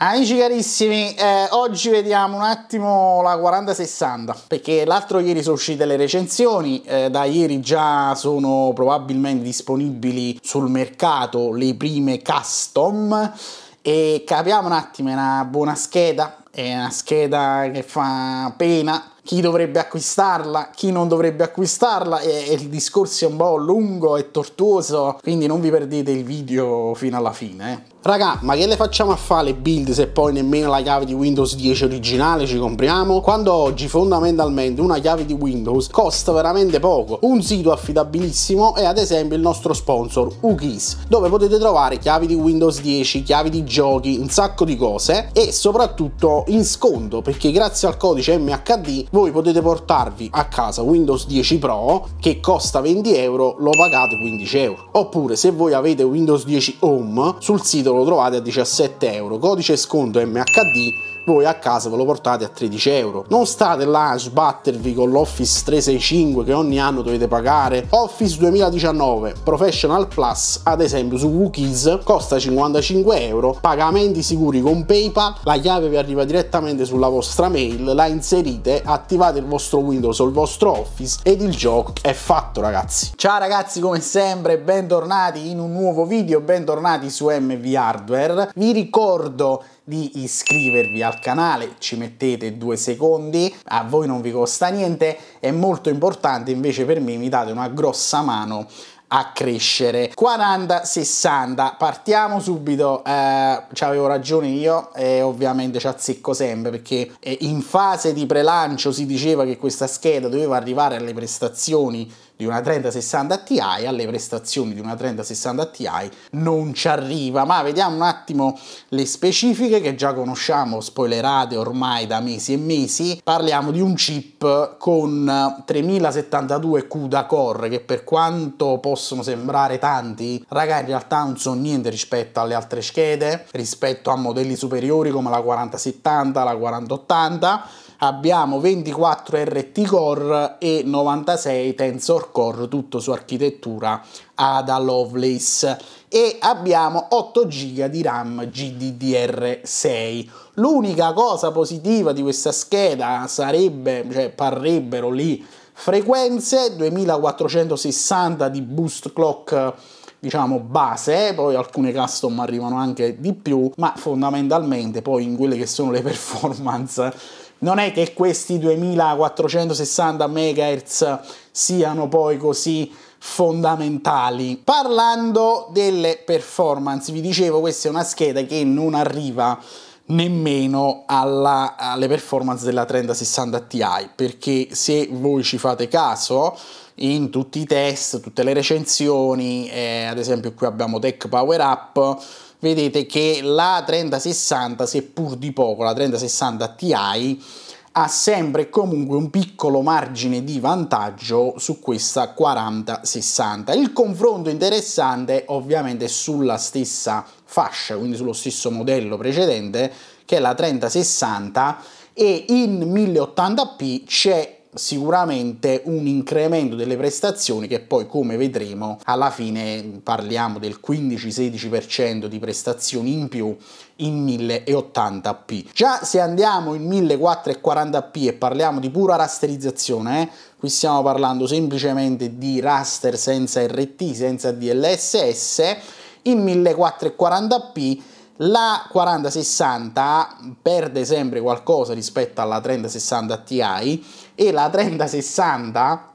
Amici carissimi, eh, oggi vediamo un attimo la 4060 perché l'altro ieri sono uscite le recensioni, eh, da ieri già sono probabilmente disponibili sul mercato le prime custom e capiamo un attimo, è una buona scheda, è una scheda che fa pena, chi dovrebbe acquistarla, chi non dovrebbe acquistarla e, il discorso è un po' lungo e tortuoso, quindi non vi perdete il video fino alla fine. Eh. Raga, ma che le facciamo a fare le build se poi nemmeno la chiave di Windows 10 originale ci compriamo? Quando oggi fondamentalmente una chiave di Windows costa veramente poco. Un sito affidabilissimo è ad esempio il nostro sponsor UKIS, dove potete trovare chiavi di Windows 10, chiavi di giochi, un sacco di cose e soprattutto in sconto perché grazie al codice MHD voi potete portarvi a casa Windows 10 Pro che costa 20 euro lo pagate 15 euro oppure se voi avete Windows 10 Home sul sito lo trovate a 17 euro codice sconto MHD voi a casa ve lo portate a 13 euro. Non state là a sbattervi con l'Office 365 che ogni anno dovete pagare. Office 2019 Professional Plus, ad esempio su Wookiees, costa 55 euro, pagamenti sicuri con PayPal, la chiave vi arriva direttamente sulla vostra mail, la inserite, attivate il vostro Windows o il vostro Office ed il gioco è fatto ragazzi. Ciao ragazzi come sempre, bentornati in un nuovo video, bentornati su MV Hardware. Vi ricordo di iscrivervi al canale, ci mettete due secondi, a voi non vi costa niente, è molto importante invece per me mi date una grossa mano a crescere 40 60 partiamo subito eh, avevo ragione io e ovviamente ci azzecco sempre perché eh, in fase di prelancio si diceva che questa scheda doveva arrivare alle prestazioni di una 3060 Ti alle prestazioni di una 3060 Ti non ci arriva, ma vediamo un attimo le specifiche che già conosciamo, spoilerate ormai da mesi e mesi, parliamo di un chip con 3072 CUDA core che per quanto possono sembrare tanti, raga in realtà non sono niente rispetto alle altre schede, rispetto a modelli superiori come la 4070, la 4080, abbiamo 24 RT Core e 96 Tensor Core, tutto su architettura Ada Lovelace e abbiamo 8 GB di RAM GDDR6. L'unica cosa positiva di questa scheda sarebbe, cioè parrebbero lì frequenze 2460 di boost clock diciamo base, poi alcune custom arrivano anche di più, ma fondamentalmente poi in quelle che sono le performance non è che questi 2460 MHz siano poi così fondamentali. Parlando delle performance, vi dicevo questa è una scheda che non arriva nemmeno alla, alle performance della 3060 Ti perché se voi ci fate caso in tutti i test, tutte le recensioni, eh, ad esempio qui abbiamo Tech Power Up vedete che la 3060, seppur di poco, la 3060 Ti ha sempre e comunque un piccolo margine di vantaggio su questa 4060. Il confronto interessante ovviamente è sulla stessa fascia, quindi sullo stesso modello precedente, che è la 3060 e in 1080p c'è sicuramente un incremento delle prestazioni che poi come vedremo alla fine parliamo del 15-16% di prestazioni in più in 1080p. Già se andiamo in 1440p e parliamo di pura rasterizzazione, eh, qui stiamo parlando semplicemente di raster senza RT, senza DLSS, in 1440p la 4060 perde sempre qualcosa rispetto alla 3060 Ti e la 3060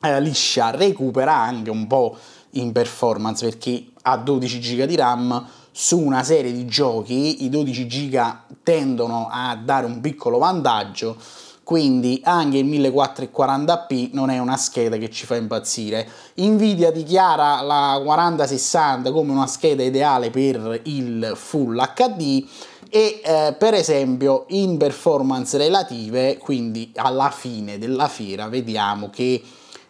eh, liscia recupera anche un po' in performance perché ha 12 giga di RAM su una serie di giochi i 12 giga tendono a dare un piccolo vantaggio quindi anche il 1440p non è una scheda che ci fa impazzire. Nvidia dichiara la 4060 come una scheda ideale per il Full HD e eh, per esempio in performance relative, quindi alla fine della fiera, vediamo che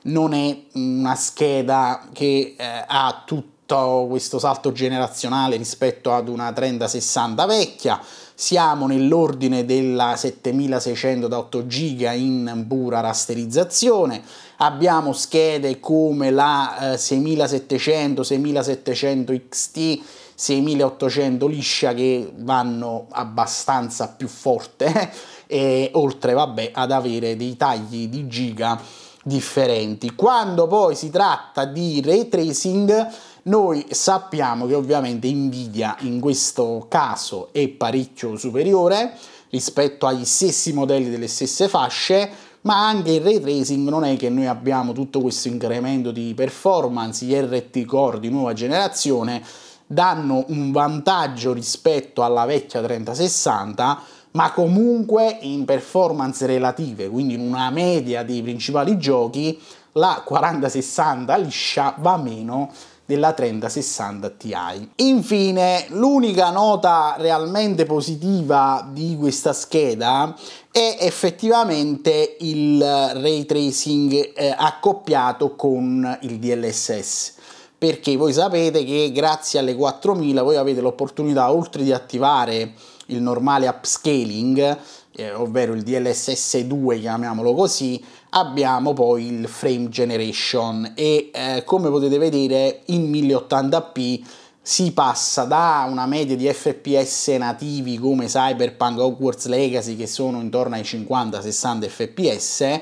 non è una scheda che eh, ha tutto questo salto generazionale rispetto ad una 3060 vecchia, siamo nell'ordine della 7600 da 8 giga in pura rasterizzazione, abbiamo schede come la eh, 6700, 6700 XT 6800 liscia che vanno abbastanza più forte e oltre vabbè ad avere dei tagli di giga differenti. Quando poi si tratta di ray tracing noi sappiamo che ovviamente Nvidia in questo caso è parecchio superiore rispetto agli stessi modelli delle stesse fasce, ma anche il ray tracing non è che noi abbiamo tutto questo incremento di performance, gli RT core di nuova generazione danno un vantaggio rispetto alla vecchia 3060 ma comunque in performance relative, quindi in una media dei principali giochi, la 4060 liscia va meno della 3060 Ti. Infine, l'unica nota realmente positiva di questa scheda è effettivamente il ray tracing eh, accoppiato con il DLSS perché voi sapete che grazie alle 4000 voi avete l'opportunità oltre di attivare il normale upscaling, eh, ovvero il DLSS2 chiamiamolo così, abbiamo poi il frame generation e eh, come potete vedere in 1080p si passa da una media di FPS nativi come Cyberpunk, Hogwarts Legacy che sono intorno ai 50-60 FPS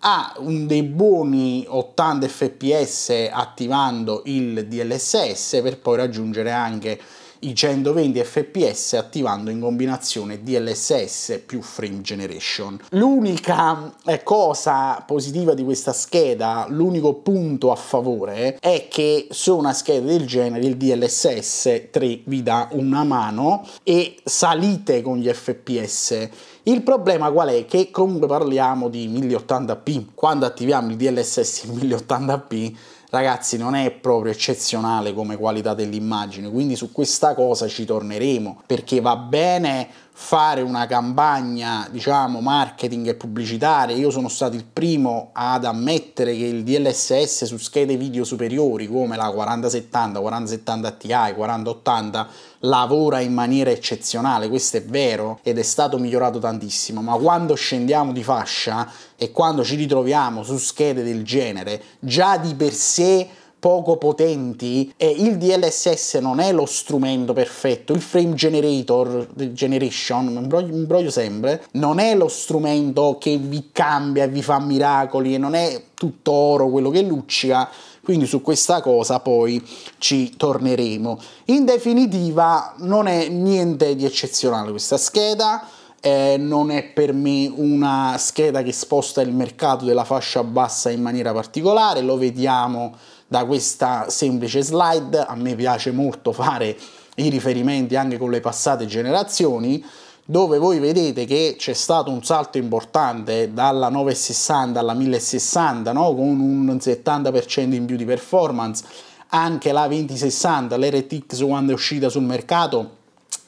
ha dei buoni 80 fps attivando il DLSS per poi raggiungere anche i 120 fps attivando in combinazione DLSS più frame generation. L'unica eh, cosa positiva di questa scheda, l'unico punto a favore, è che su una scheda del genere il DLSS 3 vi dà una mano e salite con gli fps il problema qual è? Che comunque parliamo di 1080p, quando attiviamo il DLSS in 1080p ragazzi non è proprio eccezionale come qualità dell'immagine quindi su questa cosa ci torneremo perché va bene fare una campagna, diciamo, marketing e pubblicitaria. Io sono stato il primo ad ammettere che il DLSS su schede video superiori come la 4070, 4070 Ti, 4080 lavora in maniera eccezionale, questo è vero ed è stato migliorato tantissimo, ma quando scendiamo di fascia e quando ci ritroviamo su schede del genere, già di per sé poco potenti e il DLSS non è lo strumento perfetto, il frame generator generation, mi imbroglio, sempre, non è lo strumento che vi cambia e vi fa miracoli e non è tutto oro quello che luccica, quindi su questa cosa poi ci torneremo. In definitiva non è niente di eccezionale questa scheda, eh, non è per me una scheda che sposta il mercato della fascia bassa in maniera particolare, lo vediamo da questa semplice slide, a me piace molto fare i riferimenti anche con le passate generazioni, dove voi vedete che c'è stato un salto importante dalla 960 alla 1060 no? con un 70% in più di performance anche la 2060 l'RTX quando è uscita sul mercato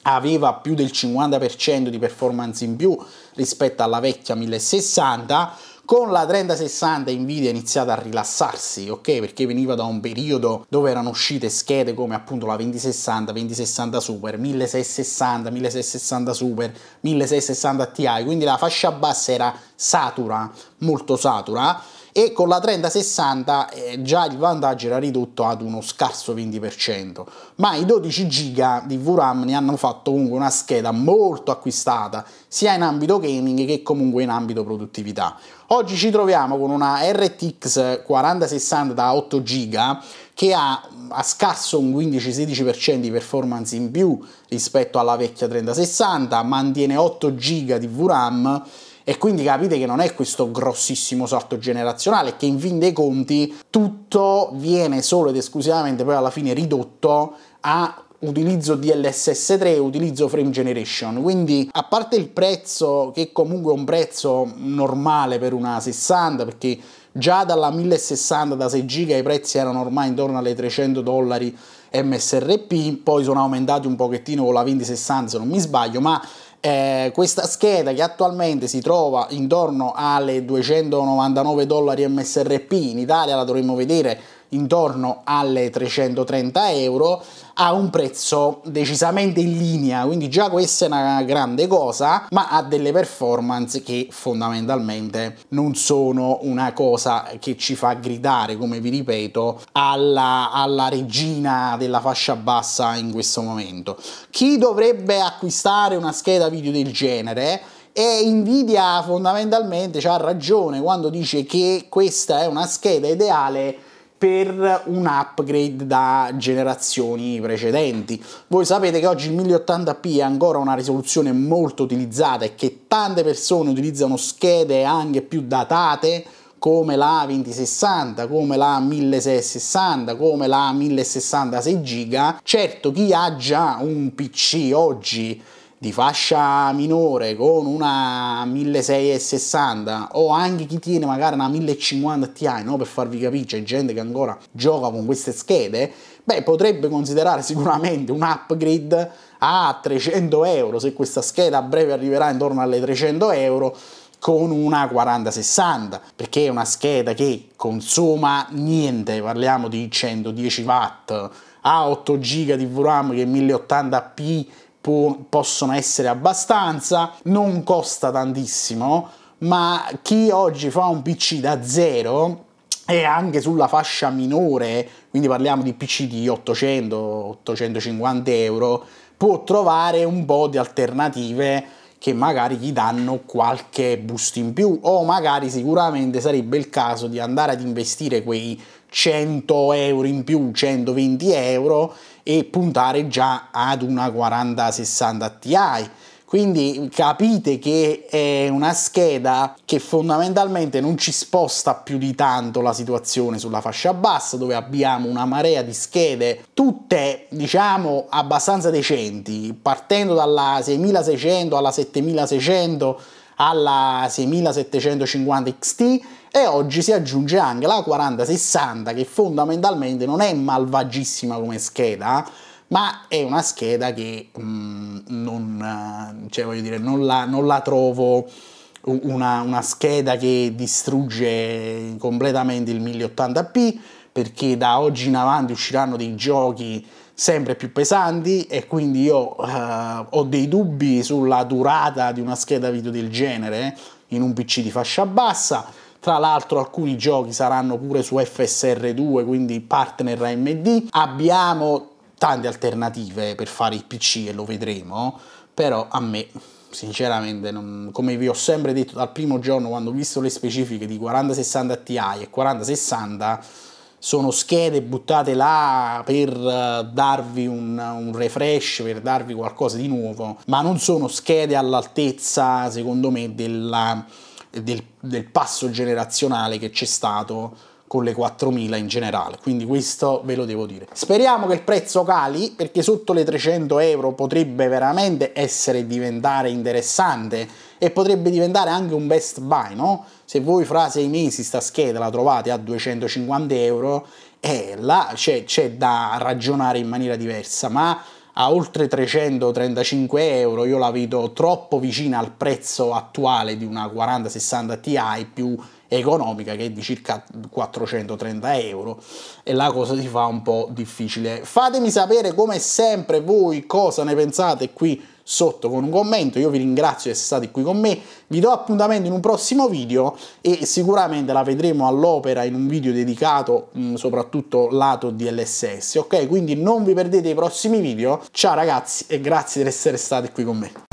aveva più del 50% di performance in più rispetto alla vecchia 1060 con la 3060 Nvidia è iniziata a rilassarsi, ok? Perché veniva da un periodo dove erano uscite schede come appunto la 2060, 2060 Super, 1660, 1660 Super, 1660 Ti, quindi la fascia bassa era satura, molto satura e con la 3060 eh, già il vantaggio era ridotto ad uno scarso 20%, ma i 12 giga di VRAM ne hanno fatto comunque una scheda molto acquistata sia in ambito gaming che comunque in ambito produttività. Oggi ci troviamo con una RTX 4060 da 8 giga che ha a scarso un 15-16% di performance in più rispetto alla vecchia 3060, mantiene 8 giga di VRAM e quindi capite che non è questo grossissimo salto generazionale, che in fin dei conti tutto viene solo ed esclusivamente poi alla fine ridotto a utilizzo DLSS3 utilizzo frame generation quindi a parte il prezzo che comunque è un prezzo normale per una 60 perché già dalla 1060 da 6 giga i prezzi erano ormai intorno alle 300 dollari MSRP poi sono aumentati un pochettino con la 2060 se non mi sbaglio ma eh, questa scheda che attualmente si trova intorno alle 299 dollari MSRP, in Italia la dovremmo vedere intorno alle 330 euro a un prezzo decisamente in linea, quindi già questa è una grande cosa, ma ha delle performance che fondamentalmente non sono una cosa che ci fa gridare, come vi ripeto, alla, alla regina della fascia bassa in questo momento. Chi dovrebbe acquistare una scheda video del genere? E Nvidia fondamentalmente ha ragione quando dice che questa è una scheda ideale per un upgrade da generazioni precedenti. Voi sapete che oggi il 1080p è ancora una risoluzione molto utilizzata e che tante persone utilizzano schede anche più datate come la 2060, come la 1660, come la 1066 giga. Certo chi ha già un PC oggi di fascia minore con una 1660 o anche chi tiene magari una 1050 Ti, no? per farvi capire, c'è gente che ancora gioca con queste schede, beh potrebbe considerare sicuramente un upgrade a 300 euro se questa scheda a breve arriverà intorno alle 300 euro con una 4060 perché è una scheda che consuma niente parliamo di 110 watt ha 8 giga di VRAM che è 1080p po possono essere abbastanza, non costa tantissimo, ma chi oggi fa un PC da zero e anche sulla fascia minore, quindi parliamo di PC di 800-850 euro, può trovare un po' di alternative che magari gli danno qualche boost in più o magari sicuramente sarebbe il caso di andare ad investire quei 100 euro in più, 120 euro e puntare già ad una 4060 Ti. Quindi capite che è una scheda che fondamentalmente non ci sposta più di tanto la situazione sulla fascia bassa, dove abbiamo una marea di schede, tutte diciamo abbastanza decenti, partendo dalla 6600 alla 7600 alla 6750 XT e oggi si aggiunge anche la 4060 che fondamentalmente non è malvagissima come scheda, ma è una scheda che mm, non, cioè, dire, non, la, non, la, trovo una, una scheda che distrugge completamente il 1080p perché da oggi in avanti usciranno dei giochi sempre più pesanti e quindi io eh, ho dei dubbi sulla durata di una scheda video del genere eh, in un PC di fascia bassa tra l'altro alcuni giochi saranno pure su FSR2, quindi partner AMD. Abbiamo tante alternative per fare il PC e lo vedremo, però a me sinceramente, non, come vi ho sempre detto dal primo giorno quando ho visto le specifiche di 4060 Ti e 4060, sono schede buttate là per eh, darvi un, un, refresh, per darvi qualcosa di nuovo, ma non sono schede all'altezza, secondo me, della del, del passo generazionale che c'è stato con le 4000 in generale, quindi questo ve lo devo dire. Speriamo che il prezzo cali perché sotto le 300 euro potrebbe veramente essere diventare interessante e potrebbe diventare anche un best buy, no? Se voi fra sei mesi sta scheda la trovate a 250 euro, eh, là c'è da ragionare in maniera diversa, ma a oltre 335 euro io la vedo troppo vicina al prezzo attuale di una 4060 Ti più economica che è di circa 430 euro e la cosa si fa un po' difficile fatemi sapere come sempre voi cosa ne pensate qui sotto con un commento, io vi ringrazio di essere stati qui con me, vi do appuntamento in un prossimo video e sicuramente la vedremo all'opera in un video dedicato mh, mm, soprattutto lato DLSS, ok? Quindi non vi perdete i prossimi video, ciao ragazzi e grazie di essere stati qui con me.